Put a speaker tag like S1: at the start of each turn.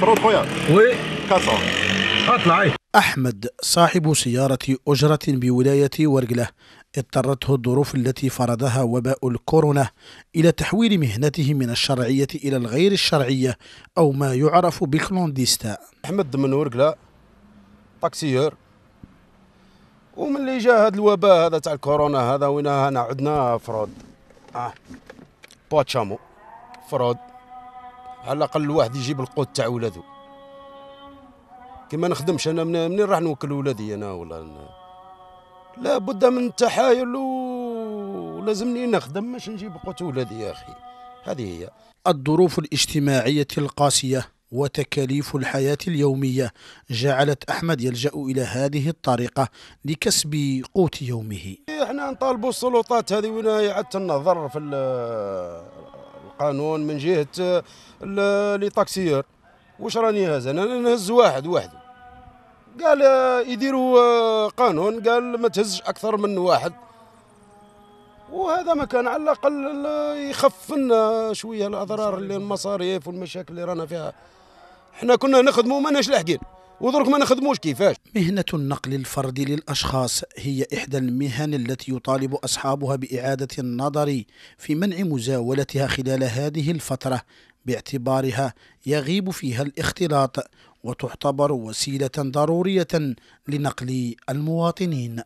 S1: فرود خويا وي كاسون
S2: اطلعي أحمد صاحب سيارة أجرة بولاية ورقلة اضطرته الظروف التي فرضها وباء الكورونا إلى تحويل مهنته من الشرعية إلى الغير الشرعية أو ما يعرف بكلونديستا
S1: أحمد من ورقلة طاكسيور وملي جا هذا الوباء هذا تاع الكورونا هذا وين هنا عدنا فرود اه بوتشامو فرود على الاقل الواحد يجيب القوت تاع ولادو كي ما نخدمش انا منين راح نوكل ولادي انا ولا أنا. لا بد من التحايل ولازمني نخدم باش نجيب قوت ولادي يا اخي هذه هي
S2: الظروف الاجتماعيه القاسيه وتكاليف الحياة اليومية جعلت أحمد يلجأ إلى هذه الطريقة لكسب قوت يومه
S1: إيه، احنا نطالبوا السلطات هذه وين إعادة النظر في القانون من جهه آه، لي طاكسيور واش راني هذا انا نهز واحد وحده قال آه، يديروا آه، قانون قال ما تهزش اكثر من واحد وهذا ما كان على الاقل يخف لنا شويه الاضرار اللي المصاريف والمشاكل اللي رانا فيها احنا كنا نخدموا ماناش لاحقين
S2: ودرك ما نخدموش كيفاش مهنة النقل الفردي للأشخاص هي إحدى المهن التي يطالب أصحابها بإعادة النظر في منع مزاولتها خلال هذه الفترة باعتبارها يغيب فيها الاختلاط وتعتبر وسيلة ضرورية لنقل المواطنين